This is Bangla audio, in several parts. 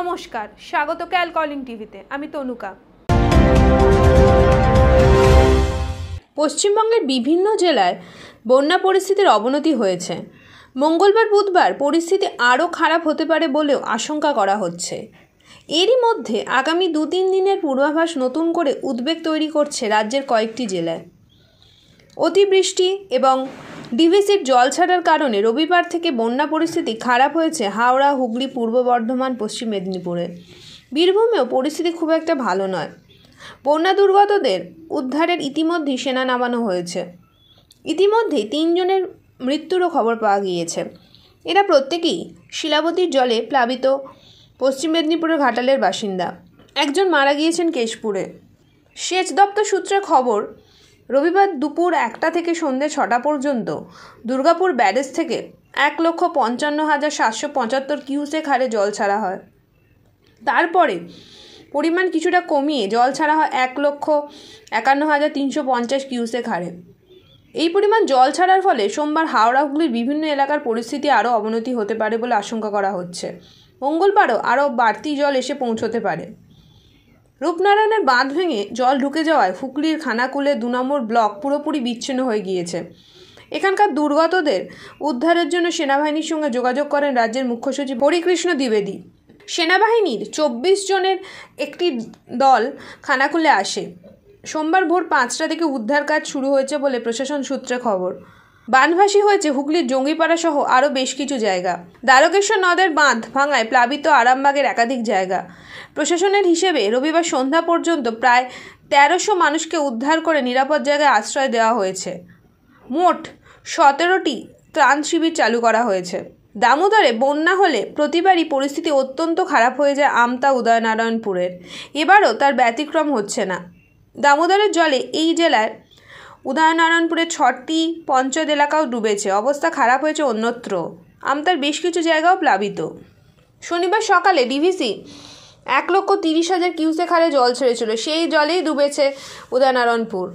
নমস্কার স্বাগত কলিং টিভিতে আমি তনুকা পশ্চিমবঙ্গের বিভিন্ন জেলায় বন্যা পরিস্থিতির অবনতি হয়েছে মঙ্গলবার বুধবার পরিস্থিতি আরও খারাপ হতে পারে বলেও আশঙ্কা করা হচ্ছে এরই মধ্যে আগামী দু তিন দিনের পূর্বাভাস নতুন করে উদ্বেগ তৈরি করছে রাজ্যের কয়েকটি জেলায় অতিবৃষ্টি এবং ডিভিসির জল ছাড়ার কারণে রবিবার থেকে বন্যা পরিস্থিতি খারাপ হয়েছে হাওড়া হুগলি পূর্ব বর্ধমান পশ্চিম মেদিনীপুরে বীরভূমেও পরিস্থিতি খুব একটা ভালো নয় বন্যা দুর্গতদের উদ্ধারের ইতিমধ্যেই সেনা নামানো হয়েছে ইতিমধ্যেই তিনজনের মৃত্যুরও খবর পাওয়া গিয়েছে এরা প্রত্যেকেই শিলাবতীর জলে প্লাবিত পশ্চিম মেদিনীপুরের ঘাটালের বাসিন্দা একজন মারা গিয়েছেন কেশপুরে সেচ দপ্তর সূত্রে খবর রবিবার দুপুর একটা থেকে সন্ধ্যে ছটা পর্যন্ত দুর্গাপুর ব্যারেজ থেকে এক লক্ষ পঞ্চান্ন হাজার সাতশো পঁচাত্তর কিউসেক হারে জল ছাড়া হয় তারপরে পরিমাণ কিছুটা কমিয়ে জল ছাড়া হয় এক লক্ষ একান্ন হাজার তিনশো পঞ্চাশ কিউসেক হারে এই পরিমাণ জল ছাড়ার ফলে সোমবার হাওড়া হুগলির বিভিন্ন এলাকার পরিস্থিতি আরও অবনতি হতে পারে বলে আশঙ্কা করা হচ্ছে মঙ্গলবারও আরও বাড়তি জল এসে পৌঁছতে পারে রূপনারায়ণের বাঁধ ভেঙে জল ঢুকে যাওয়ায় হুগলির খানাকুলে দু নম্বর ব্লক পুরোপুরি বিচ্ছিন্ন হয়ে গিয়েছে এখানকার দুর্গতদের উদ্ধারের জন্য সেনাবাহিনীর সঙ্গে যোগাযোগ করেন রাজ্যের মুখ্য সচিব হরিকৃষ্ণ দ্বিবেদী সেনাবাহিনীর চব্বিশ জনের একটি দল খানাকুলে আসে সোমবার ভোর পাঁচটা থেকে উদ্ধার কাজ শুরু হয়েছে বলে প্রশাসন সূত্রে খবর বানভাসী হয়েছে হুগলির জঙ্গিপাড়া সহ আরও বেশ কিছু জায়গা দ্বারকেশ্বর নদের বাঁধ ভাঙায় প্লাবিত আরামবাগের একাধিক জায়গা প্রশাসনের হিসেবে রবিবার সন্ধ্যা পর্যন্ত প্রায় তেরোশো মানুষকে উদ্ধার করে নিরাপদ জায়গায় আশ্রয় দেওয়া হয়েছে মোট সতেরোটি ত্রাণ শিবির চালু করা হয়েছে দামোদরে বন্যা হলে প্রতিবারই পরিস্থিতি অত্যন্ত খারাপ হয়ে যায় আমতা উদয়নারায়ণপুরের এবারও তার ব্যতিক্রম হচ্ছে না দামোদরের জলে এই জেলার উদয়নারায়ণপুরে ছটি পঞ্চায়েত এলাকাও ডুবেছে অবস্থা খারাপ হয়েছে অন্যত্র আমতার বেশ কিছু জায়গাও প্লাবিত শনিবার সকালে ডিভিসি এক লক্ষ তিরিশ হাজার কিউসেক হারে জল ছেড়েছিল সেই জলেই ডুবেছে উদয়নারায়ণপুর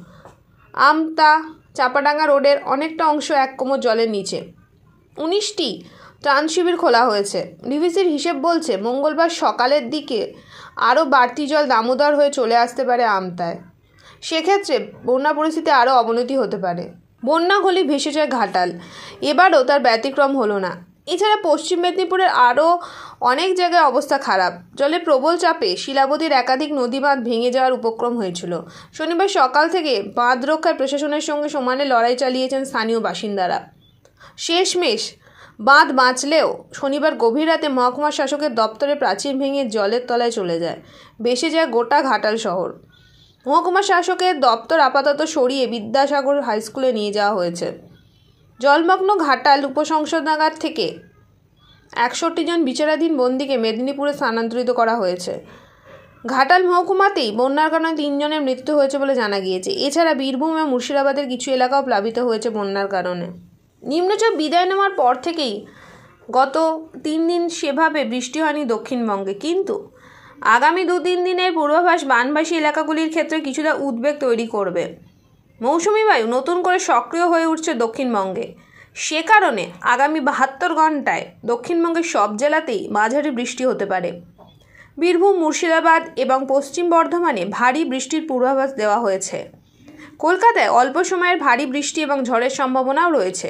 আমতা চাপাডাঙ্গা রোডের অনেকটা অংশ এক কোমর জলের নিচে উনিশটি ত্রাণ শিবির খোলা হয়েছে ডিভিসির হিসেব বলছে মঙ্গলবার সকালের দিকে আরও বাড়তি জল দামোদর হয়ে চলে আসতে পারে আমতায় সেক্ষেত্রে বন্যা পরিস্থিতি আরও অবনতি হতে পারে বন্যা হলে ভেসে যায় ঘাটাল এবারও তার ব্যতিক্রম হলো না এছাড়া পশ্চিম মেদিনীপুরের আরও অনেক জায়গায় অবস্থা খারাপ জলে প্রবল চাপে শিলাবতীর একাধিক নদী বাঁধ ভেঙে যাওয়ার উপক্রম হয়েছিল শনিবার সকাল থেকে বাঁধ রক্ষায় প্রশাসনের সঙ্গে সমানে লড়াই চালিয়েছেন স্থানীয় বাসিন্দারা শেষমেশ বাঁধ বাঁচলেও শনিবার গভীর রাতে মহকুমা শাসকের দপ্তরে প্রাচীর ভেঙে জলের তলায় চলে যায় বেশি যায় গোটা ঘাটাল শহর মহকুমা শাসকের দপ্তর আপাতত সরিয়ে বিদ্যাসাগর হাইস্কুলে নিয়ে যাওয়া হয়েছে জলমগ্ন ঘাটাল উপসংশোধনাগার থেকে একষট্টি জন বিচারাধীন বন্দীকে মেদিনীপুরে স্থানান্তরিত করা হয়েছে ঘাটাল মহকুমাতেই বন্যার কারণে তিনজনের মৃত্যু হয়েছে বলে জানা গিয়েছে এছাড়া বীরভূম এবং মুর্শিদাবাদের কিছু এলাকাও প্লাবিত হয়েছে বন্যার কারণে নিম্নচাপ বিদায় নেওয়ার পর থেকেই গত তিন দিন সেভাবে বৃষ্টি হয়নি দক্ষিণবঙ্গে কিন্তু আগামী দু তিন দিনের পূর্বাভাস বানবাসী এলাকাগুলির ক্ষেত্রে কিছুটা উদ্বেগ তৈরি করবে মৌসুমি বায়ু নতুন করে সক্রিয় হয়ে উঠছে দক্ষিণবঙ্গে সে কারণে আগামী বাহাত্তর ঘন্টায় দক্ষিণবঙ্গের সব জেলাতেই মাঝারি বৃষ্টি হতে পারে বীরভূম মুর্শিদাবাদ এবং পশ্চিম বর্ধমানে ভারী বৃষ্টির পূর্বাভাস দেওয়া হয়েছে কলকাতায় অল্প সময়ের ভারী বৃষ্টি এবং ঝড়ের সম্ভাবনাও রয়েছে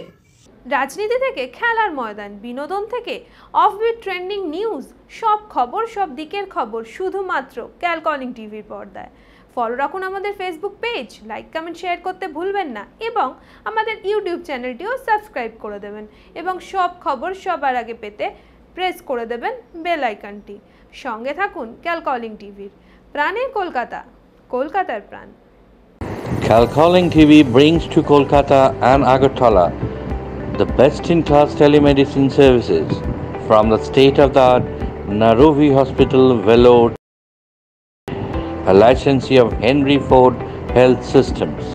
রাজনীতি থেকে খেলার ময়দান বিনোদন থেকে অফবিট ট্রেন্ডিং নিউজ সব খবর সব দিকের খবর শুধুমাত্র ক্যালকনিং টিভির পর্দায় ফলো রাখুন আমাদের Facebook page like comment share করতে ভুলবেন না এবং আমাদের ইউটিউব চ্যানেলটিও সাবস্ক্রাইব করে দেবেন এবং সব খবর সবার আগে পেতে প্রেস করে দেবেন বেল আইকনটি সঙ্গে থাকুন ক্যালকলিং টিভির প্রাণে কলকাতা কলকাতার প্রাণ Cal Calling TV brings to Kolkata and Agartala the best in class telemedicine services from the state of the art Naruvi Hospital, Vellore, a licensee of Henry Ford Health Systems.